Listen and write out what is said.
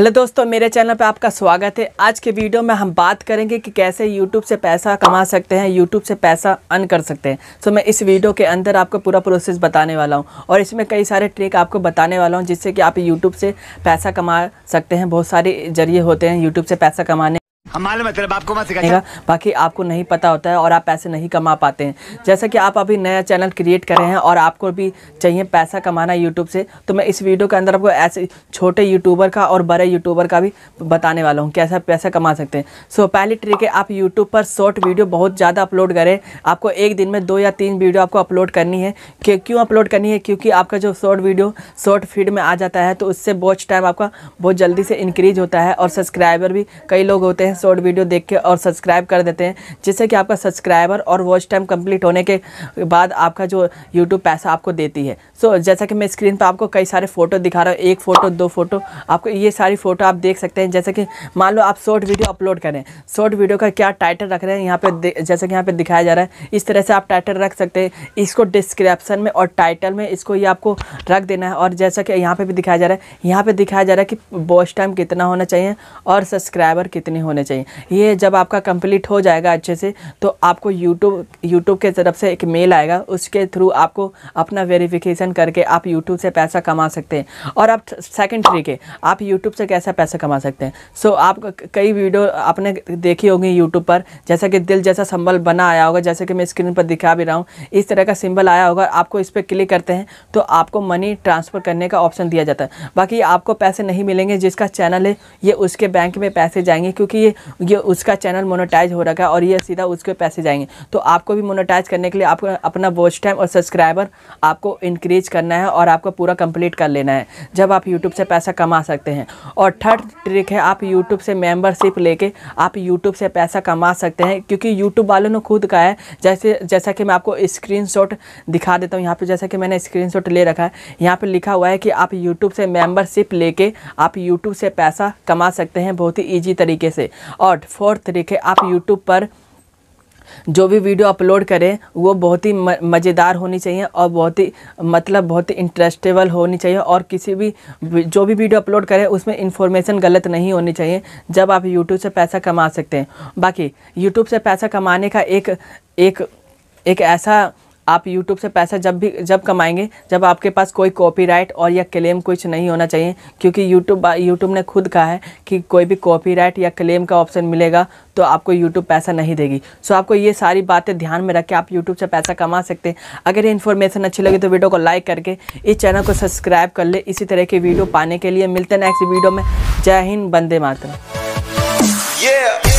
Hello दोस्तों मेरे channel पे आपका स्वागत है आज के वीडियो में हम बात करेंगे कि कैसे यूट्यूब से पैसा कमा सकते हैं यूट्यूब से पैसा अर्न कर सकते हैं सो मैं इस वीडियो के अंदर आपको पूरा प्रोसेस बताने वाला हूं और इसमें कई सारे ट्रिक आपको बताने वाला हूं जिससे कि आप यूट्यूब से पैसा कमा सकते हैं बहुत सारे जरिए होते हैं यूट्यूब से पैसा कमाने मालूम है तेरे बाप को बाकी आपको नहीं पता होता है और आप पैसे नहीं कमा पाते हैं जैसा कि आप अभी नया चैनल क्रिएट कर रहे हैं और आपको भी चाहिए पैसा कमाना यूट्यूब से तो मैं इस वीडियो के अंदर आपको ऐसे छोटे यूट्यूबर का और बड़े यूट्यूबर का भी बताने वाला हूँ कैसा पैसा कमा सकते हैं सो पहली ट्रिक है आप यूट्यूब पर शॉर्ट वीडियो बहुत ज़्यादा अपलोड करें आपको एक दिन में दो या तीन वीडियो आपको अपलोड करनी है क्यों अपलोड करनी है क्योंकि आपका जो शॉर्ट वीडियो शॉर्ट फीड में आ जाता है तो उससे बहुत टाइम आपका बहुत जल्दी से इंक्रीज होता है और सब्सक्राइबर भी कई लोग होते हैं शॉर्ट वीडियो देख के और सब्सक्राइब कर देते हैं जिससे कि आपका सब्सक्राइबर और वॉच टाइम कंप्लीट होने के बाद आपका जो यूट्यूब पैसा आपको देती है सो so, जैसा कि मैं स्क्रीन पर आपको कई सारे फ़ोटो दिखा रहा हूँ एक फ़ोटो दो फोटो आपको ये सारी फ़ोटो आप देख सकते हैं जैसे कि मान लो आप शॉर्ट वीडियो अपलोड करें शॉर्ट वीडियो का क्या टाइटल रख रहे हैं यहाँ पर जैसे कि यहाँ पर दिखाया जा रहा है इस तरह से आप टाइटल रख सकते हैं इसको डिस्क्रिप्सन में और टाइटल में इसको ये आपको रख देना है और जैसा कि यहाँ पर भी दिखाया जा रहा है यहाँ पर दिखाया जा रहा है कि वॉच टाइम कितना होना चाहिए और सब्सक्राइबर कितने होने चाहिए चाहिए ये जब आपका कंप्लीट हो जाएगा अच्छे से तो आपको यूट्यूब यूट्यूब के तरफ से एक मेल आएगा उसके थ्रू आपको अपना वेरिफिकेशन करके आप यूट्यूब से पैसा कमा सकते हैं और आप सेकेंड ट्रिक है आप यूट्यूब से कैसा पैसा कमा सकते हैं सो so, आप कई वीडियो आपने देखी होगी यूट्यूब पर जैसा कि दिल जैसा संबल बना आया होगा जैसे कि मैं स्क्रीन पर दिखा भी रहा हूँ इस तरह का सिम्बल आया होगा आपको इस पर क्लिक करते हैं तो आपको मनी ट्रांसफ़र करने का ऑप्शन दिया जाता है बाकी आपको पैसे नहीं मिलेंगे जिसका चैनल है ये उसके बैंक में पैसे जाएंगे क्योंकि ये ये उसका चैनल मोनोटाइज हो रखा है और ये सीधा उसके पैसे जाएंगे तो आपको भी मोनोटाइज करने के लिए आपको अपना वॉच टाइम और सब्सक्राइबर आपको इंक्रीज करना है और आपको पूरा कंप्लीट कर लेना है जब आप यूट्यूब से पैसा कमा सकते हैं और थर्ड ट्रिक है आप यूट्यूब से मेम्बरशिप लेके आप यूट्यूब से पैसा कमा सकते हैं क्योंकि यूट्यूब वालों ने खुद कहा है जैसे जैसा कि मैं आपको स्क्रीन दिखा देता हूँ यहाँ पर जैसा कि मैंने स्क्रीन ले रखा है यहाँ पर लिखा हुआ है कि आप यूट्यूब से मेम्बरशिप लेके आप यूट्यूब से पैसा कमा सकते हैं बहुत ही ईजी तरीके से और फोर्थ तरीक़े आप यूट्यूब पर जो भी वीडियो अपलोड करें वो बहुत ही मज़ेदार होनी चाहिए और बहुत ही मतलब बहुत ही इंटरेस्टेबल होनी चाहिए और किसी भी जो भी वीडियो अपलोड करें उसमें इन्फॉर्मेशन गलत नहीं होनी चाहिए जब आप यूट्यूब से पैसा कमा सकते हैं बाकी यूट्यूब से पैसा कमाने का एक एक एक ऐसा आप यूट्यूब से पैसा जब भी जब कमाएंगे जब आपके पास कोई कॉपीराइट और या क्लेम कुछ नहीं होना चाहिए क्योंकि यूट्यूब यूट्यूब ने खुद कहा है कि कोई भी कॉपीराइट या क्लेम का ऑप्शन मिलेगा तो आपको यूट्यूब पैसा नहीं देगी सो आपको ये सारी बातें ध्यान में रख के आप यूट्यूब से पैसा कमा सकते हैं अगर ये इन्फॉर्मेशन अच्छी लगी तो वीडियो को लाइक करके इस चैनल को सब्सक्राइब कर ले इसी तरह की वीडियो पाने के लिए मिलते हैं नेक्स्ट वीडियो में जय हिंद बंदे मातरम yeah!